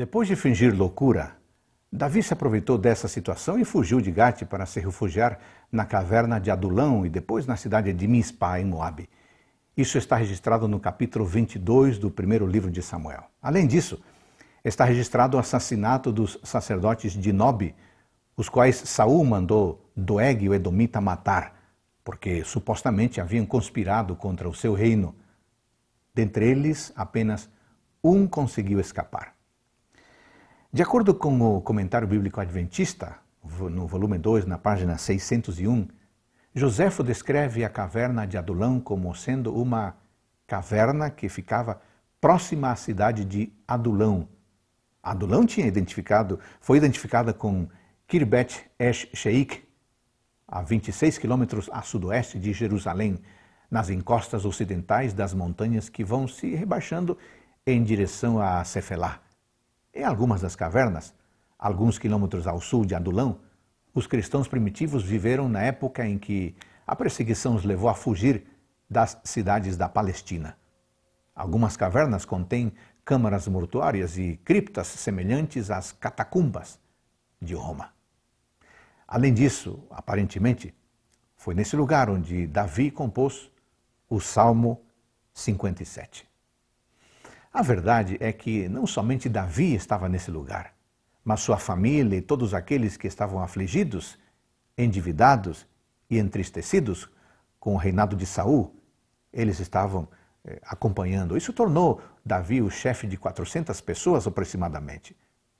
Depois de fingir loucura, Davi se aproveitou dessa situação e fugiu de Gate para se refugiar na caverna de Adulão e depois na cidade de Mispa, em Moabe. Isso está registrado no capítulo 22 do primeiro livro de Samuel. Além disso, está registrado o assassinato dos sacerdotes de Nob, os quais Saul mandou Doeg, o Edomita, matar, porque supostamente haviam conspirado contra o seu reino. Dentre eles, apenas um conseguiu escapar. De acordo com o comentário bíblico adventista, no volume 2, na página 601, Joséfo descreve a caverna de Adulão como sendo uma caverna que ficava próxima à cidade de Adulão. Adulão tinha identificado, foi identificada com Kirbet Esh Sheik, a 26 quilômetros a sudoeste de Jerusalém, nas encostas ocidentais das montanhas que vão se rebaixando em direção a Cefelá. Em algumas das cavernas, alguns quilômetros ao sul de Adulão, os cristãos primitivos viveram na época em que a perseguição os levou a fugir das cidades da Palestina. Algumas cavernas contêm câmaras mortuárias e criptas semelhantes às catacumbas de Roma. Além disso, aparentemente, foi nesse lugar onde Davi compôs o Salmo 57. A verdade é que não somente Davi estava nesse lugar, mas sua família e todos aqueles que estavam afligidos, endividados e entristecidos com o reinado de Saul, eles estavam eh, acompanhando. Isso tornou Davi o chefe de 400 pessoas aproximadamente.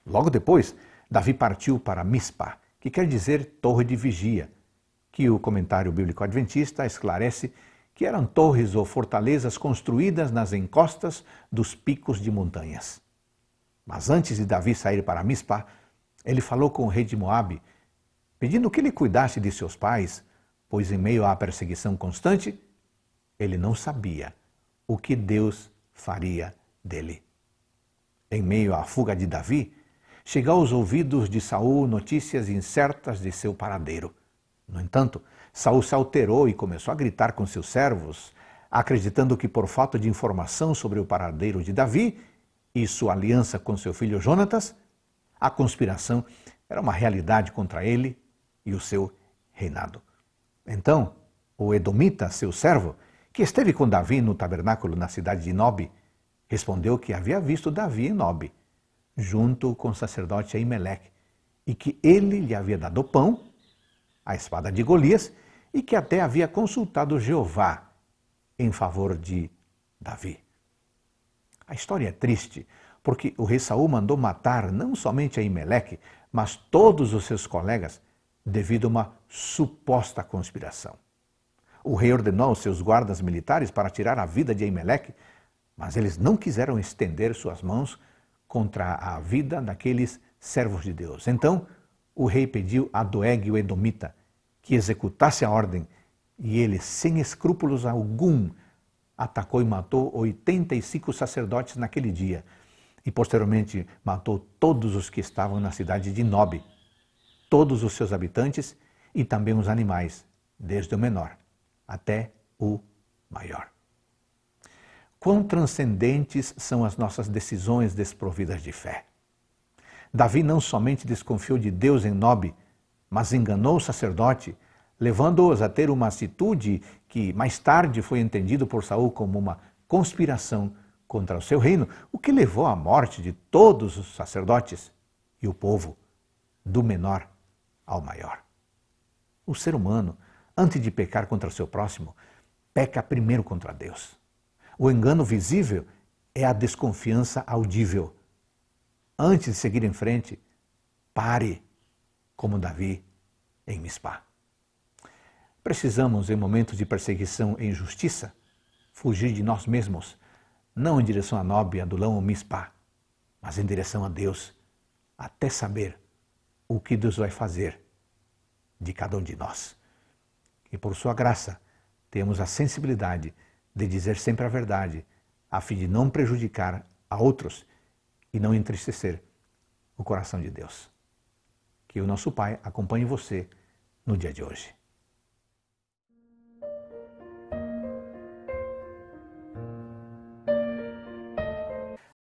Logo depois, Davi partiu para Mispa, que quer dizer torre de vigia, que o comentário bíblico adventista esclarece que eram torres ou fortalezas construídas nas encostas dos picos de montanhas. Mas antes de Davi sair para Mispa, ele falou com o rei de Moabe, pedindo que ele cuidasse de seus pais, pois em meio à perseguição constante, ele não sabia o que Deus faria dele. Em meio à fuga de Davi, chegou aos ouvidos de Saul notícias incertas de seu paradeiro. No entanto, Saul se alterou e começou a gritar com seus servos, acreditando que por falta de informação sobre o paradeiro de Davi e sua aliança com seu filho Jonatas, a conspiração era uma realidade contra ele e o seu reinado. Então, o Edomita, seu servo, que esteve com Davi no tabernáculo na cidade de Nob, respondeu que havia visto Davi em Nob, junto com o sacerdote Aimeleque, e que ele lhe havia dado pão a espada de Golias, e que até havia consultado Jeová em favor de Davi. A história é triste, porque o rei Saul mandou matar não somente Aimeleque, mas todos os seus colegas devido a uma suposta conspiração. O rei ordenou aos seus guardas militares para tirar a vida de Aimeleque, mas eles não quiseram estender suas mãos contra a vida daqueles servos de Deus. Então, o rei pediu a Doeg o Edomita que executasse a ordem, e ele, sem escrúpulos algum, atacou e matou 85 sacerdotes naquele dia, e posteriormente matou todos os que estavam na cidade de Nob, todos os seus habitantes e também os animais, desde o menor até o maior. Quão transcendentes são as nossas decisões desprovidas de fé! Davi não somente desconfiou de Deus em Nob, mas enganou o sacerdote, levando-os a ter uma atitude que mais tarde foi entendido por Saul como uma conspiração contra o seu reino, o que levou à morte de todos os sacerdotes e o povo, do menor ao maior. O ser humano, antes de pecar contra o seu próximo, peca primeiro contra Deus. O engano visível é a desconfiança audível antes de seguir em frente, pare, como Davi em Mispá. Precisamos, em momentos de perseguição e injustiça, fugir de nós mesmos, não em direção a Nobe, Adulão ou Mispá, mas em direção a Deus, até saber o que Deus vai fazer de cada um de nós. E por sua graça, temos a sensibilidade de dizer sempre a verdade, a fim de não prejudicar a outros e não entristecer o coração de Deus. Que o nosso Pai acompanhe você no dia de hoje.